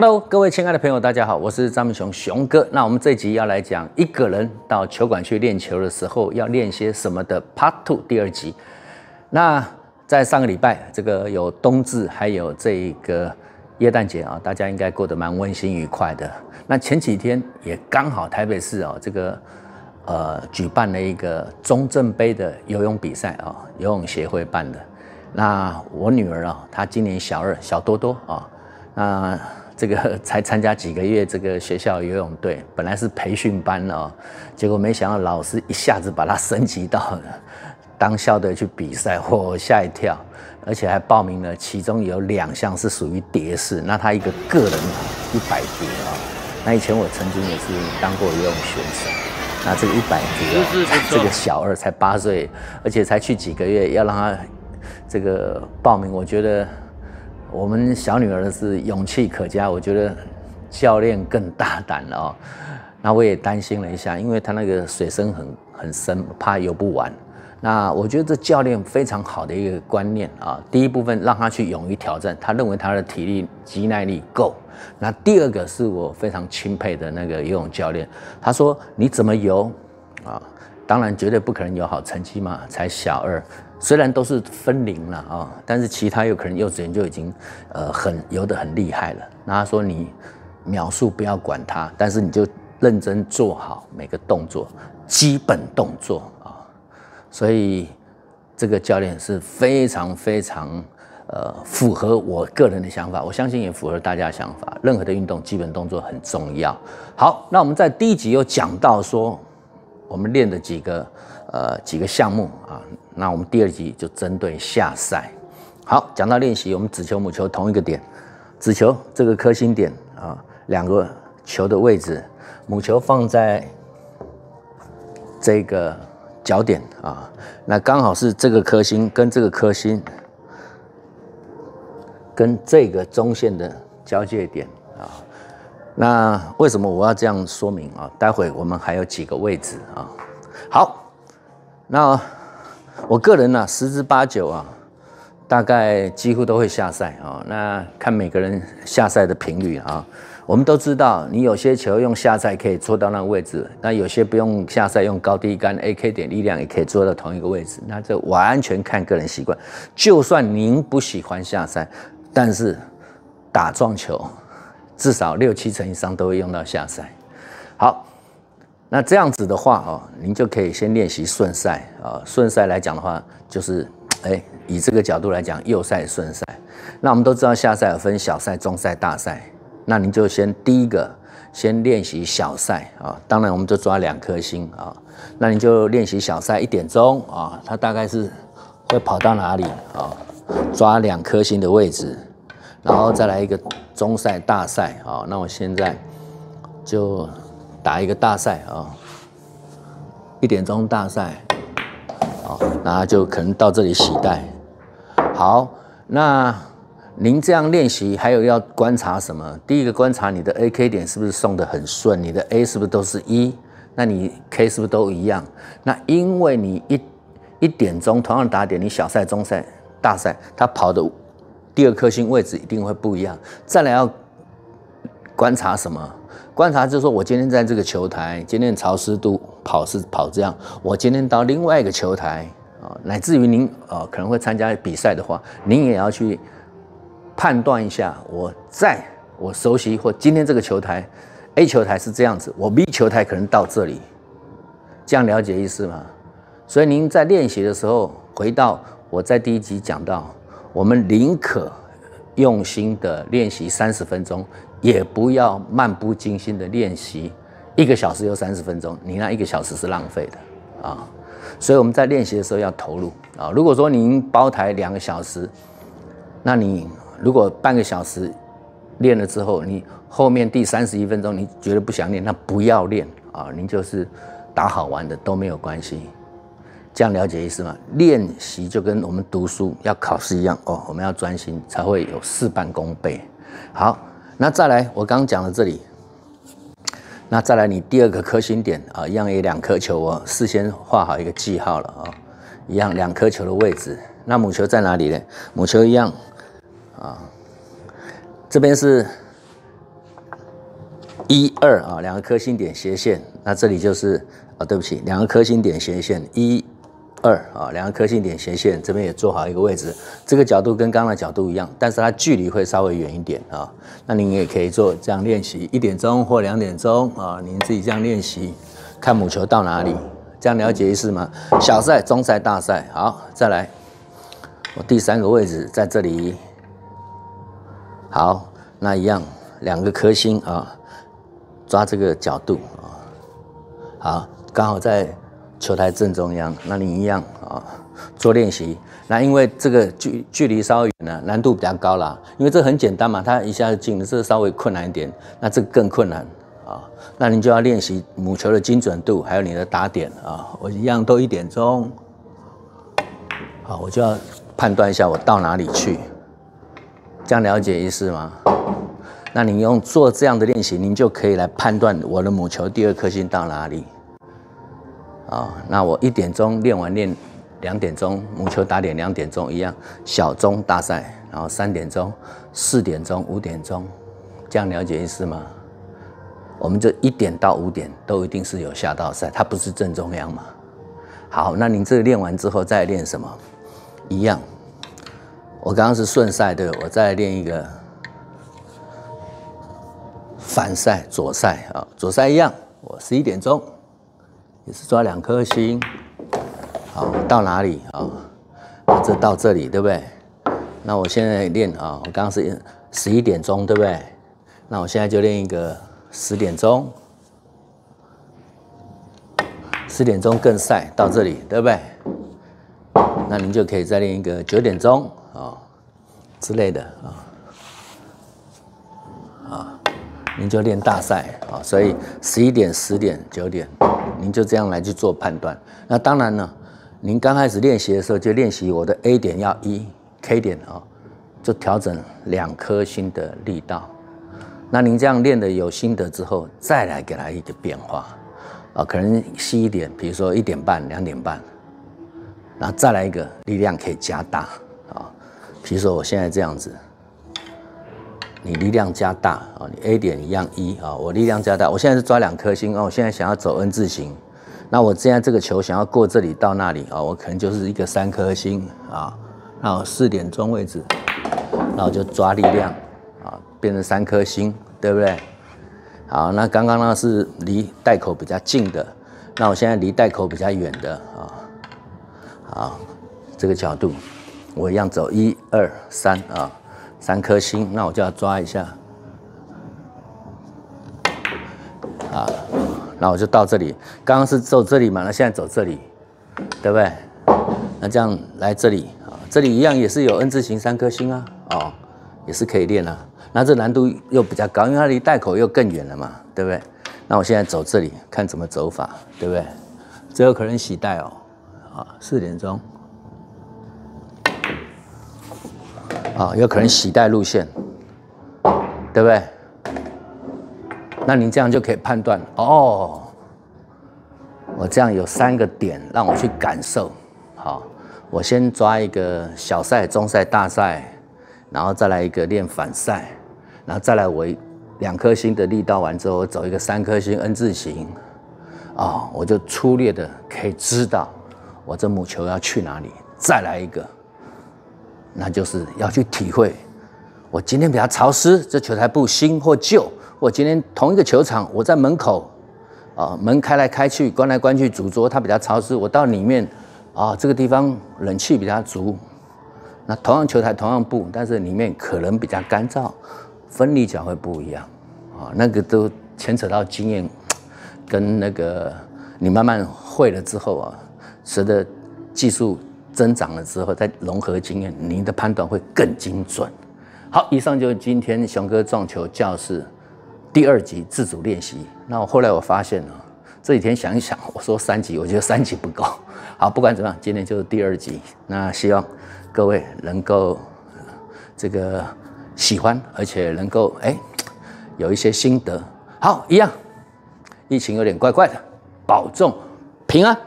Hello，各位亲爱的朋友，大家好，我是张明雄熊哥。那我们这集要来讲一个人到球馆去练球的时候要练些什么的 Part Two 第二集。那在上个礼拜，这个有冬至，还有这个耶诞节啊，大家应该过得蛮温馨愉快的。那前几天也刚好台北市啊，这个呃，举办了一个中正杯的游泳比赛啊，游泳协会办的。那我女儿啊，她今年小二，小多多啊，那。这个才参加几个月，这个学校游泳队本来是培训班哦，结果没想到老师一下子把他升级到当校队去比赛，我吓一跳，而且还报名了，其中有两项是属于蝶式，那他一个个人一百米啊。那以前我曾经也是当过游泳选手，那这个一百米啊，这个小二才八岁，而且才去几个月，要让他这个报名，我觉得。我们小女儿是勇气可嘉，我觉得教练更大胆了那我也担心了一下，因为她那个水深很很深，怕游不完。那我觉得这教练非常好的一个观念啊。第一部分让她去勇于挑战，他认为她的体力及耐力够。那第二个是我非常钦佩的那个游泳教练，他说你怎么游啊？当然绝对不可能有好成绩嘛，才小二。虽然都是分零了啊，但是其他有可能幼稚园就已经，呃，很游得很厉害了。那他说你描述不要管他，但是你就认真做好每个动作，基本动作啊。所以这个教练是非常非常呃符合我个人的想法，我相信也符合大家想法。任何的运动基本动作很重要。好，那我们在第一集又讲到说，我们练的几个呃几个项目啊。那我们第二集就针对下塞。好，讲到练习，我们子球母球同一个点，子球这个颗心点啊，两个球的位置，母球放在这个角点啊，那刚好是这个颗心跟这个颗心跟这个中线的交界点啊。那为什么我要这样说明啊？待会我们还有几个位置啊。好，那。我个人呢，十之八九啊，大概几乎都会下塞啊。那看每个人下塞的频率啊。我们都知道，你有些球用下塞可以做到那个位置，那有些不用下塞，用高低杆、AK 点力量也可以做到同一个位置。那这完全看个人习惯。就算您不喜欢下塞，但是打撞球，至少六七成以上都会用到下塞。好。那这样子的话啊，您就可以先练习顺赛啊。顺赛来讲的话，就是哎，以这个角度来讲，右赛顺赛。那我们都知道下赛分小赛、中赛、大赛。那您就先第一个先练习小赛啊。当然，我们就抓两颗星啊。那你就练习小赛一点钟啊，它大概是会跑到哪里啊？抓两颗星的位置，然后再来一个中赛、大赛啊。那我现在就。打一个大赛啊，一点钟大赛啊，然后就可能到这里洗袋。好，那您这样练习，还有要观察什么？第一个观察你的 A K 点是不是送的很顺，你的 A 是不是都是一？那你 K 是不是都一样？那因为你一一点钟同样打点，你小赛、中赛、大赛，它跑的第二颗星位置一定会不一样。再来要。观察什么？观察就是说，我今天在这个球台，今天潮湿度、跑是跑这样。我今天到另外一个球台啊，乃至于您啊，可能会参加比赛的话，您也要去判断一下。我在我熟悉或今天这个球台，A 球台是这样子，我 B 球台可能到这里，这样了解意思吗？所以您在练习的时候，回到我在第一集讲到，我们宁可用心的练习三十分钟。也不要漫不经心的练习一个小时又三十分钟，你那一个小时是浪费的啊！所以我们在练习的时候要投入啊！如果说您包台两个小时，那你如果半个小时练了之后，你后面第三十一分钟你觉得不想练，那不要练啊！您就是打好玩的都没有关系，这样了解意思吗？练习就跟我们读书要考试一样哦，我们要专心才会有事半功倍。好。那再来，我刚讲了这里。那再来，你第二个颗星点啊，一样也两颗球哦，事先画好一个记号了啊，一样两颗球的位置。那母球在哪里呢？母球一样啊，这边是一二啊，两个颗星点斜线。那这里就是啊，对不起，两个颗星点斜线一。二啊，两个颗星点斜线，这边也做好一个位置，这个角度跟刚刚的角度一样，但是它距离会稍微远一点啊。那您也可以做这样练习，一点钟或两点钟啊，您自己这样练习，看母球到哪里，这样了解一次吗？小赛、中赛、大赛，好，再来。我第三个位置在这里，好，那一样，两个颗星啊，抓这个角度啊，好，刚好在。球台正中央，那你一样啊，做练习。那因为这个距距离稍微远了，难度比较高了。因为这很简单嘛，它一下子进，这稍微困难一点。那这个更困难啊，那你就要练习母球的精准度，还有你的打点啊。我一样都一点钟，好，我就要判断一下我到哪里去，这样了解意思吗？那你用做这样的练习，您就可以来判断我的母球第二颗星到哪里。啊，那我一点钟练完练，两点钟母球打点，两点钟一样小钟大赛，然后三点钟、四点钟、五点钟，这样了解意思吗？我们就一点到五点都一定是有下道赛，它不是正中央嘛。好，那您这个练完之后再练什么？一样，我刚刚是顺赛对，我再练一个反赛左赛啊，左赛一样，我十一点钟。也是抓两颗星，好，到哪里啊？这到这里对不对？那我现在练啊，我刚刚是十一点钟对不对？那我现在就练一个十点钟，十点钟更晒到这里对不对？那您就可以再练一个九点钟啊之类的啊啊，您就练大赛啊，所以十一点、十点、九点。您就这样来去做判断。那当然呢，您刚开始练习的时候就练习我的 A 点要一 K 点啊，就调整两颗心的力道。那您这样练的有心得之后，再来给它一个变化啊，可能细一点，比如说一点半、两点半，然后再来一个力量可以加大啊，比如说我现在这样子。你力量加大啊！你 A 点一样一啊！我力量加大，我现在是抓两颗星啊！我现在想要走 N 字形，那我现在这个球想要过这里到那里啊，我可能就是一个三颗星啊。那我四点钟位置，那我就抓力量啊，变成三颗星，对不对？好，那刚刚呢是离袋口比较近的，那我现在离袋口比较远的啊，好，这个角度，我一样走一二三啊。三颗星，那我就要抓一下，啊，那我就到这里。刚刚是走这里嘛，那现在走这里，对不对？那这样来这里啊，这里一样也是有 N 字形三颗星啊，哦，也是可以练啊。那这难度又比较高，因为它离袋口又更远了嘛，对不对？那我现在走这里，看怎么走法，对不对？只有可能洗袋哦，啊，四点钟。啊，有可能洗袋路线，对不对？那您这样就可以判断哦。我这样有三个点让我去感受。好，我先抓一个小赛、中赛、大赛，然后再来一个练反赛，然后再来我两颗星的力道完之后，我走一个三颗星 N 字形。啊，我就粗略的可以知道我这母球要去哪里。再来一个。那就是要去体会，我今天比较潮湿，这球台布新或旧，我今天同一个球场，我在门口，啊，门开来开去，关来关去，主桌它比较潮湿，我到里面，啊，这个地方冷气比较足，那同样球台同样布，但是里面可能比较干燥，分离角会不一样，啊，那个都牵扯到经验，跟那个你慢慢会了之后啊，使得技术。增长了之后，再融合经验，您的判断会更精准。好，以上就是今天熊哥撞球教室第二集自主练习。那我后来我发现呢，这几天想一想，我说三集，我觉得三集不够。好，不管怎么样，今天就是第二集。那希望各位能够这个喜欢，而且能够哎有一些心得。好，一样，疫情有点怪怪的，保重平安。